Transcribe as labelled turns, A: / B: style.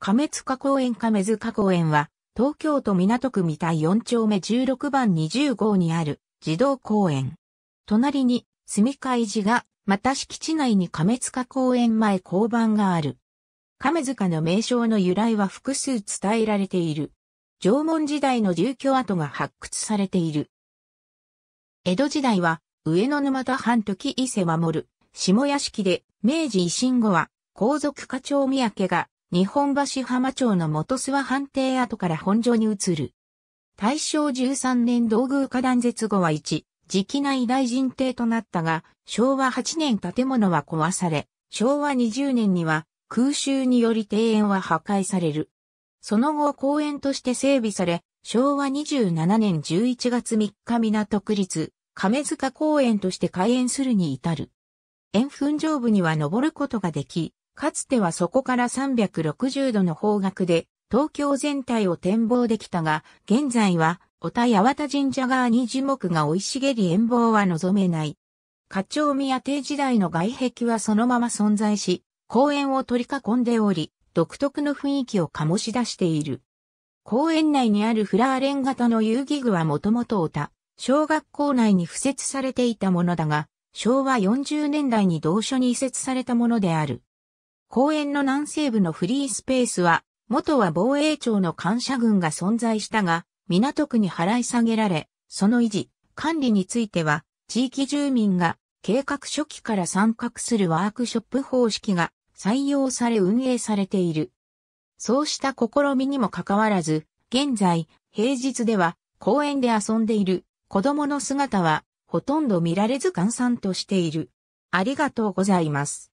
A: 亀塚公園亀塚公園は、東京都港区三田4丁目16番20号にある児童公園。隣に住み替寺が、また敷地内に亀塚公園前交番がある。亀塚の名称の由来は複数伝えられている。縄文時代の住居跡が発掘されている。江戸時代は、上野沼田藩時伊勢守る、下屋敷で、明治維新後は、皇族課長三宅が日本橋浜町の元諏訪藩邸跡から本所に移る。大正13年道宮下断絶後は1、時期内大臣邸となったが、昭和8年建物は壊され、昭和20年には空襲により庭園は破壊される。その後公園として整備され、昭和27年11月3日港区立亀塚公園として開園するに至る。円墳上部には登ることができ、かつてはそこから360度の方角で東京全体を展望できたが、現在は小田八幡神社側に樹木が生い茂り遠望は望めない。花鳥宮邸時代の外壁はそのまま存在し、公園を取り囲んでおり、独特の雰囲気を醸し出している。公園内にあるフラーレン型の遊戯具はもともと小田、小学校内に付設されていたものだが、昭和40年代に同所に移設されたものである。公園の南西部のフリースペースは、元は防衛庁の感謝軍が存在したが、港区に払い下げられ、その維持、管理については、地域住民が計画初期から参画するワークショップ方式が採用され運営されている。そうした試みにもかかわらず、現在、平日では公園で遊んでいる子供の姿はほとんど見られず閑散としている。あ
B: りがとうございます。